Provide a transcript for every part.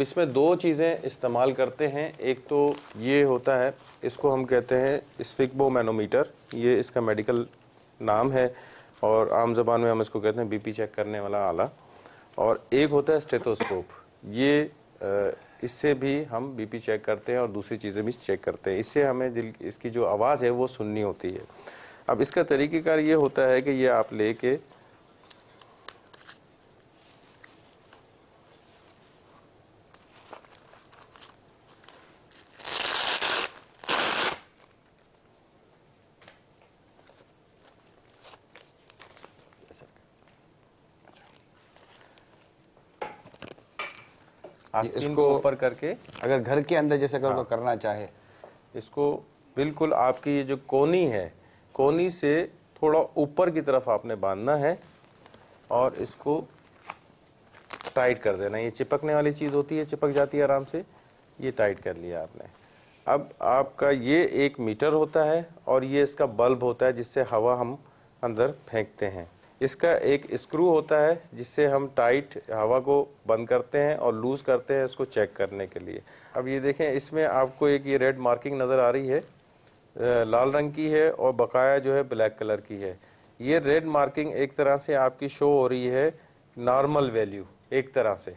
इसमें दो चीज़ें इस्तेमाल करते हैं एक तो ये होता है इसको हम कहते हैं मैनोमीटर ये इसका मेडिकल नाम है और आम जबान में हम इसको कहते हैं बीपी चेक करने वाला आला और एक होता है स्टेथोस्कोप ये इससे भी हम बीपी चेक करते हैं और दूसरी चीज़ें भी चेक करते हैं इससे हमें दिल इसकी जो आवाज़ है वो सुननी होती है अब इसका तरीक़ेकार ये होता है कि ये आप ले आस्तीन को ऊपर करके अगर घर के अंदर जैसे अगर हाँ, करना चाहे इसको बिल्कुल आपकी ये जो कोनी है कोनी से थोड़ा ऊपर की तरफ आपने बांधना है और इसको टाइट कर देना ये चिपकने वाली चीज़ होती है चिपक जाती है आराम से ये टाइट कर लिया आपने अब आपका ये एक मीटर होता है और ये इसका बल्ब होता है जिससे हवा हम अंदर फेंकते हैं इसका एक स्क्रू होता है जिससे हम टाइट हवा को बंद करते हैं और लूज़ करते हैं इसको चेक करने के लिए अब ये देखें इसमें आपको एक ये रेड मार्किंग नज़र आ रही है लाल रंग की है और बकाया जो है ब्लैक कलर की है ये रेड मार्किंग एक तरह से आपकी शो हो रही है नॉर्मल वैल्यू एक तरह से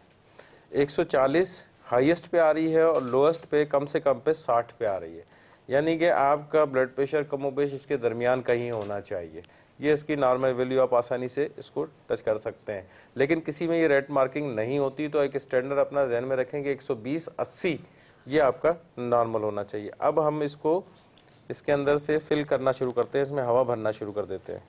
140 हाईएस्ट पे आ रही है और लोएस्ट पे कम से कम पे 60 पे आ रही है यानी कि आपका ब्लड प्रेशर कम वबेश इसके दरमियान कहीं होना चाहिए ये इसकी नॉर्मल वैल्यू आप आसानी से इसको टच कर सकते हैं लेकिन किसी में ये रेड मार्किंग नहीं होती तो एक स्टैंडर्ड अपना जहन में रखें कि 120 80 ये आपका नॉर्मल होना चाहिए अब हम इसको इसके अंदर से फिल करना शुरू करते हैं इसमें हवा भरना शुरू कर देते हैं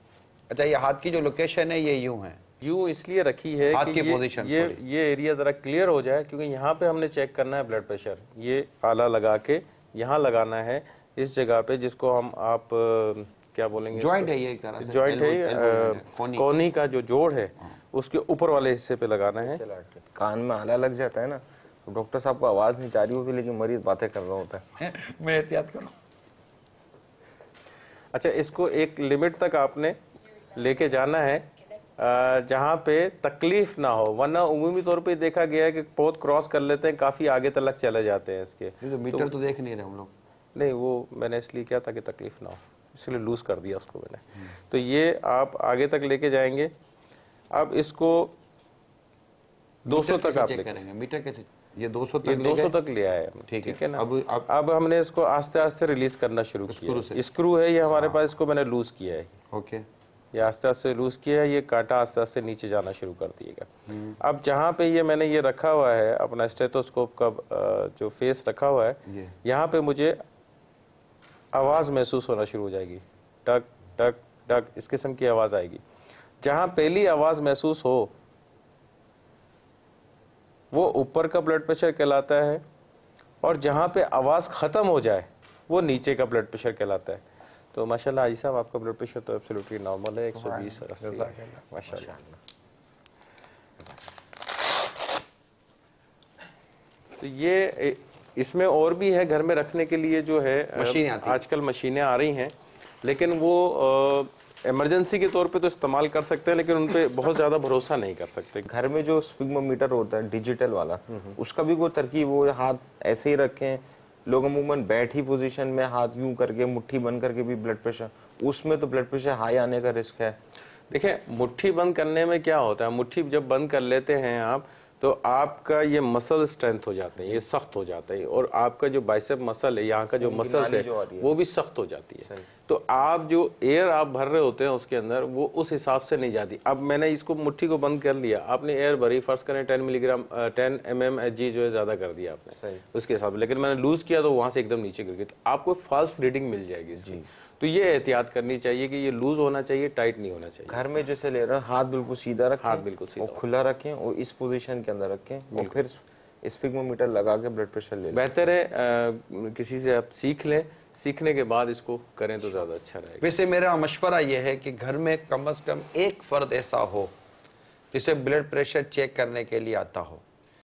अच्छा ये हाथ की जो लोकेशन है ये यूँ है यूँ इसलिए रखी है हाथ कि की ये ये एरिया ज़रा क्लियर हो जाए क्योंकि यहाँ पे हमने चेक करना है ब्लड प्रेशर ये आला लगा के यहाँ लगाना है इस जगह पे जिसको हम आप क्या बोलेंगे जॉइंट है ये जॉइंट है कोनी का जो जोड़ है उसके ऊपर वाले हिस्से पे लगाना है कान में आला लग जाता है ना तो डॉक्टर साहब को आवाज़ नहीं जा रही होगी लेकिन मरीज बातें कर रहा होता है मैं एहतियात करूँ अच्छा इसको एक लिमिट तक आपने लेके जाना है जहाँ पे तकलीफ ना हो वरना उमूमी तौर पे देखा गया है कि बहुत क्रॉस कर लेते हैं काफ़ी आगे तक चले जाते हैं इसके तो मीटर तो, तो देख नहीं रहे हम लोग नहीं वो मैंने इसलिए किया कि तकलीफ ना हो इसलिए लूज़ कर दिया उसको मैंने तो ये आप आगे तक लेके जाएंगे अब इसको 200 तक आप करेंगे मीटर कैसे ये 200 तक ये 200 तक ले आए ठीक है ना अब अब, अब हमने इसको आस्ते आस्ते रिलीज करना शुरू किया स्क्रू है ये हमारे हाँ। पास इसको मैंने लूज किया है ओके ये आस्ते आस्ते लूज़ किया है ये कांटा आस्ते आस्ते नीचे जाना शुरू कर दिएगा अब जहाँ पे ये मैंने ये रखा हुआ है अपना स्टेथोस्कोप का जो फेस रखा हुआ है यहाँ पे मुझे आवाज़ महसूस होना शुरू हो जाएगी टक टक टक इस किस्म की आवाज़ आएगी जहाँ पहली आवाज़ महसूस हो वो ऊपर का ब्लड प्रेशर कहलाता है और जहाँ पे आवाज़ ख़त्म हो जाए वो नीचे का ब्लड प्रेशर कहलाता है तो माशाल्लाह आजी साहब आपका ब्लड प्रेशर तो एब्सोल्युटली नॉर्मल है एक सौ बीस तो ये इसमें और भी है घर में रखने के लिए जो है मशीनें आजकल मशीनें आ रही हैं लेकिन वो इमरजेंसी के तौर पे तो इस्तेमाल कर सकते हैं लेकिन उन पर बहुत ज़्यादा भरोसा नहीं कर सकते घर में जो स्पिग्मोमीटर होता है डिजिटल वाला हम्म, हम्म। उसका भी कोई तरकीब वो हाथ ऐसे ही रखें लोग अमूमन बैठी पोजीशन में हाथ यूं करके मुट्ठी बंद करके भी ब्लड प्रेशर उसमें तो ब्लड प्रेशर हाई आने का रिस्क है देखिए मुट्ठी बंद करने में क्या होता है मुट्ठी जब बंद कर लेते हैं आप तो आपका ये मसल स्ट्रेंथ हो जाते हैं ये सख्त हो जाता है और आपका जो बाइसेप मसल है यहाँ का जो मसल है वो भी सख्त हो जाती है तो आप जो एयर आप भर रहे होते हैं उसके अंदर वो उस हिसाब से नहीं जाती अब मैंने इसको मुट्ठी को बंद कर लिया आपने एयर भरी फर्स्ट करें ten milligram ten M M H G जो है ज़्यादा कर दिया आपने उसके हिसाब से लेकिन मैंने लूज़ किया तो वहाँ से एकदम नीचे गिर गई तो आपको फॉल्स रीडिंग मिल जाएगी इसकी तो ये एहतियात करनी चाहिए कि ये लूज होना चाहिए टाइट नहीं होना चाहिए घर में जैसे ले रहे हाथ बिल्कुल सीधा रखें हाथ बिल्कुल सीधा खुला रखें और इस पोजीशन के अंदर रखें और फिर स्पिग्मोमीटर लगा के ब्लड प्रेशर ले बेहतर है आ, किसी से आप सीख लें सीखने के बाद इसको करें तो ज़्यादा अच्छा रहेगा वैसे मेरा मशवरा यह है कि घर में कम अज़ कम एक फ़र्द ऐसा हो जिसे ब्लड प्रेशर चेक करने के लिए आता हो